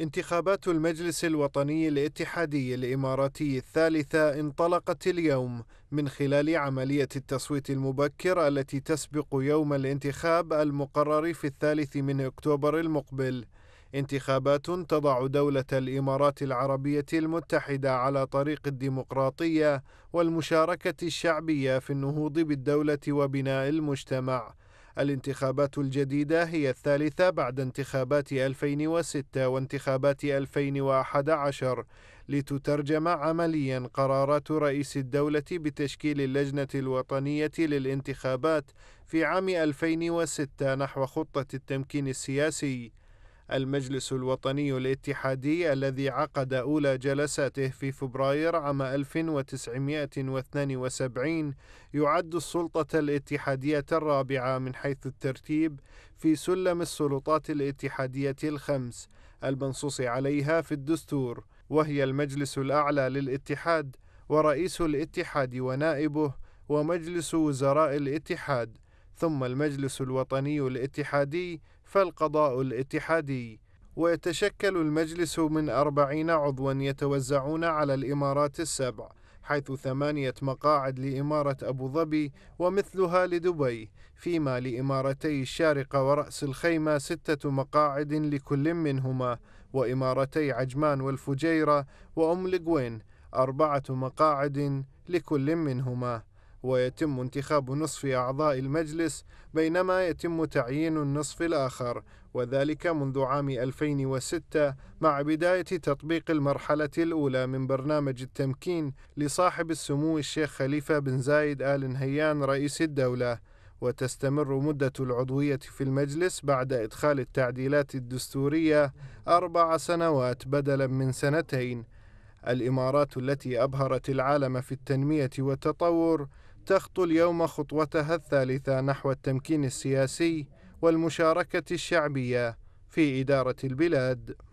انتخابات المجلس الوطني الاتحادي الاماراتي الثالثه انطلقت اليوم من خلال عمليه التصويت المبكر التي تسبق يوم الانتخاب المقرر في الثالث من اكتوبر المقبل انتخابات تضع دوله الامارات العربيه المتحده على طريق الديمقراطيه والمشاركه الشعبيه في النهوض بالدوله وبناء المجتمع الانتخابات الجديدة هي الثالثة بعد انتخابات 2006 وانتخابات 2011 لتترجم عمليا قرارات رئيس الدولة بتشكيل اللجنة الوطنية للانتخابات في عام 2006 نحو خطة التمكين السياسي المجلس الوطني الاتحادي الذي عقد أولى جلساته في فبراير عام 1972 يعد السلطة الاتحادية الرابعة من حيث الترتيب في سلم السلطات الاتحادية الخمس المنصوص عليها في الدستور وهي المجلس الأعلى للاتحاد ورئيس الاتحاد ونائبه ومجلس وزراء الاتحاد ثم المجلس الوطني الاتحادي فالقضاء الاتحادي ويتشكل المجلس من أربعين عضوا يتوزعون على الإمارات السبع حيث ثمانية مقاعد لإمارة أبو ظبي ومثلها لدبي فيما لإمارتي الشارقة ورأس الخيمة ستة مقاعد لكل منهما وإمارتي عجمان والفجيرة وأم لقوين أربعة مقاعد لكل منهما ويتم انتخاب نصف أعضاء المجلس بينما يتم تعيين النصف الآخر وذلك منذ عام 2006 مع بداية تطبيق المرحلة الأولى من برنامج التمكين لصاحب السمو الشيخ خليفة بن زايد آل نهيان رئيس الدولة وتستمر مدة العضوية في المجلس بعد إدخال التعديلات الدستورية أربع سنوات بدلا من سنتين الإمارات التي أبهرت العالم في التنمية والتطور تخطو اليوم خطوتها الثالثة نحو التمكين السياسي والمشاركة الشعبية في إدارة البلاد